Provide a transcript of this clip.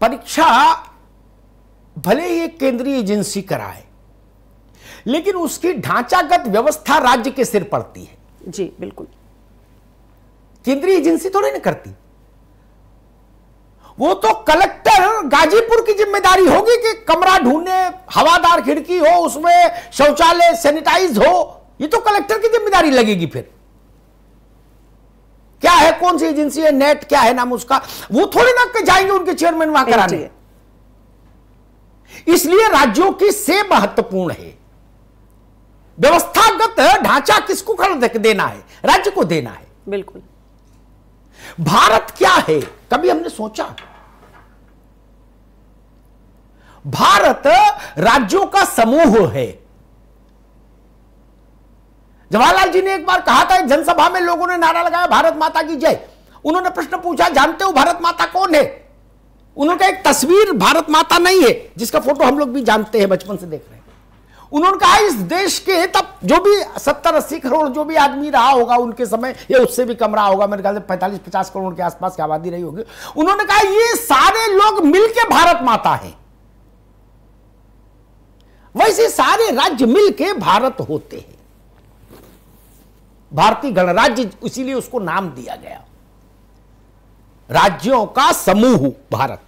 परीक्षा भले ही एक केंद्रीय एजेंसी कराए लेकिन उसकी ढांचागत व्यवस्था राज्य के सिर पड़ती है जी बिल्कुल केंद्रीय एजेंसी थोड़ी तो ना करती वो तो कलेक्टर गाजीपुर की जिम्मेदारी होगी कि कमरा ढूंढने हवादार खिड़की हो उसमें शौचालय सैनिटाइज हो ये तो कलेक्टर की जिम्मेदारी लगेगी फिर कौन सी एजेंसी है नेट क्या है नाम उसका वो थोड़ी ना जाएंगे उनके चेयरमैन वहां कराने इसलिए राज्यों की से महत्वपूर्ण है व्यवस्थागत ढांचा किसको खड़ा देना है राज्य को देना है बिल्कुल भारत क्या है कभी हमने सोचा भारत राज्यों का समूह है जवाहरलाल जी ने एक बार कहा था जनसभा में लोगों ने नारा लगाया भारत माता की जय उन्होंने प्रश्न पूछा जानते हो भारत माता कौन है उन्होंने एक तस्वीर भारत माता नहीं है जिसका फोटो हम लोग भी जानते हैं बचपन से देख रहे हैं उन्होंने कहा इस देश के तब जो भी सत्तर अस्सी करोड़ जो भी आदमी रहा होगा उनके समय या उससे भी कम रहा होगा मेरे ख्याल से पैंतालीस पचास करोड़ के आसपास की आबादी रही होगी उन्होंने कहा ये सारे लोग मिलके भारत माता है वैसे सारे राज्य मिलके भारत होते हैं भारतीय गणराज्य इसीलिए उसको नाम दिया गया राज्यों का समूह भारत